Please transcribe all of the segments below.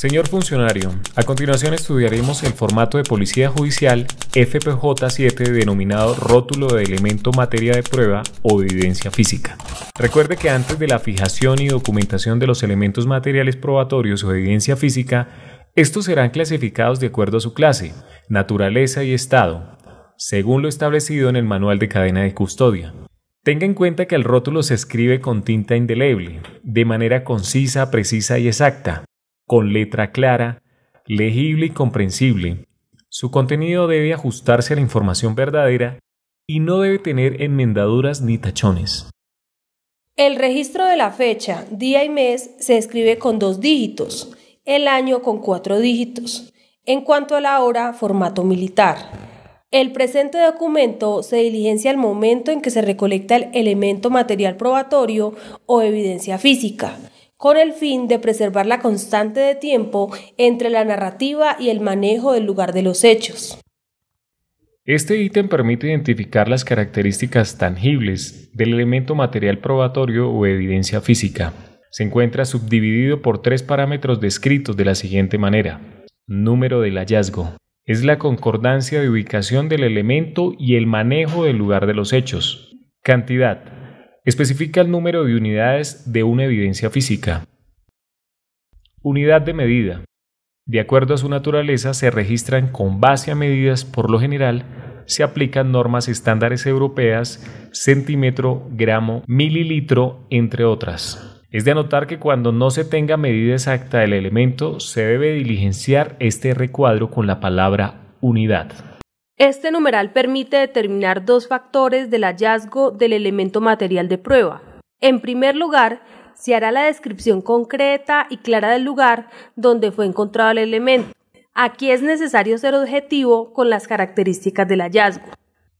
Señor funcionario, a continuación estudiaremos el formato de policía judicial FPJ7 denominado rótulo de elemento materia de prueba o evidencia física. Recuerde que antes de la fijación y documentación de los elementos materiales probatorios o evidencia física, estos serán clasificados de acuerdo a su clase, naturaleza y estado, según lo establecido en el Manual de Cadena de Custodia. Tenga en cuenta que el rótulo se escribe con tinta indeleble, de manera concisa, precisa y exacta con letra clara, legible y comprensible. Su contenido debe ajustarse a la información verdadera y no debe tener enmendaduras ni tachones. El registro de la fecha, día y mes se escribe con dos dígitos, el año con cuatro dígitos. En cuanto a la hora, formato militar. El presente documento se diligencia al momento en que se recolecta el elemento material probatorio o evidencia física, con el fin de preservar la constante de tiempo entre la narrativa y el manejo del lugar de los hechos. Este ítem permite identificar las características tangibles del elemento material probatorio o evidencia física. Se encuentra subdividido por tres parámetros descritos de la siguiente manera. Número del hallazgo. Es la concordancia de ubicación del elemento y el manejo del lugar de los hechos. Cantidad especifica el número de unidades de una evidencia física. Unidad de medida. De acuerdo a su naturaleza, se registran con base a medidas, por lo general, se aplican normas estándares europeas, centímetro, gramo, mililitro, entre otras. Es de anotar que cuando no se tenga medida exacta del elemento, se debe diligenciar este recuadro con la palabra unidad. Este numeral permite determinar dos factores del hallazgo del elemento material de prueba. En primer lugar, se hará la descripción concreta y clara del lugar donde fue encontrado el elemento. Aquí es necesario ser objetivo con las características del hallazgo.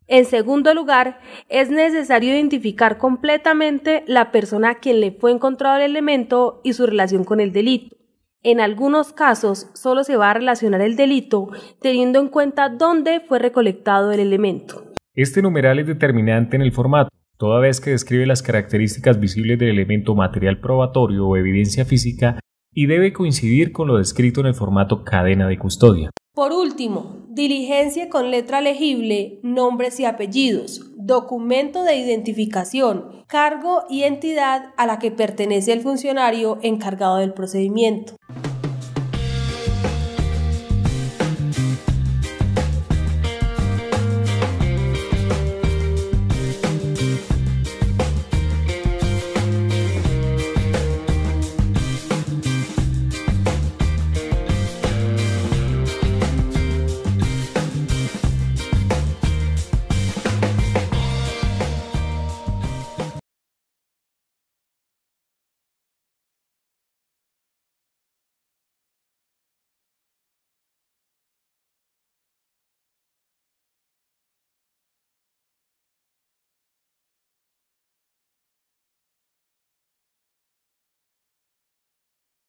En segundo lugar, es necesario identificar completamente la persona a quien le fue encontrado el elemento y su relación con el delito. En algunos casos, solo se va a relacionar el delito teniendo en cuenta dónde fue recolectado el elemento. Este numeral es determinante en el formato, toda vez que describe las características visibles del elemento material probatorio o evidencia física y debe coincidir con lo descrito en el formato cadena de custodia. Por último, diligencia con letra legible, nombres y apellidos, documento de identificación, cargo y entidad a la que pertenece el funcionario encargado del procedimiento.